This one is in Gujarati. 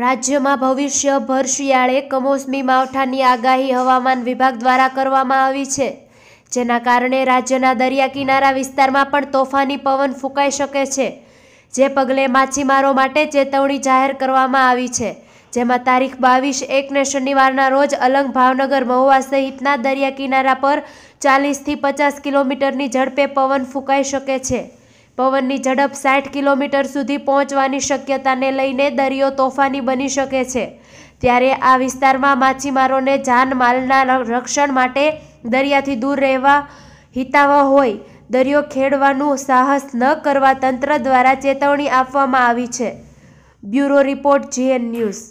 રાજ્યમાં ભવિષ્યભર શિયાળે કમોસમી માવઠાની આગાહી હવામાન વિભાગ દ્વારા કરવામાં આવી છે જેના કારણે રાજ્યના દરિયા કિનારા વિસ્તારમાં પણ તોફાની પવન ફૂંકાઈ શકે છે જે પગલે માછીમારો માટે ચેતવણી જાહેર કરવામાં આવી છે જેમાં તારીખ બાવીસ એકને શનિવારના રોજ અલંગ ભાવનગર મહુવા સહિતના દરિયા કિનારા પર ચાલીસથી પચાસ કિલોમીટરની ઝડપે પવન ફૂંકાઈ શકે છે પવનની ઝડપ સાઠ કિલોમીટર સુધી પહોંચવાની શક્યતાને લઈને દરિયો તોફાની બની શકે છે ત્યારે આ વિસ્તારમાં માછીમારોને જાનમાલના રક્ષણ માટે દરિયાથી દૂર રહેવા હિતાવહ હોય દરિયો ખેડવાનું સાહસ ન કરવા તંત્ર દ્વારા ચેતવણી આપવામાં આવી છે બ્યુરો રિપોર્ટ જીએન ન્યૂઝ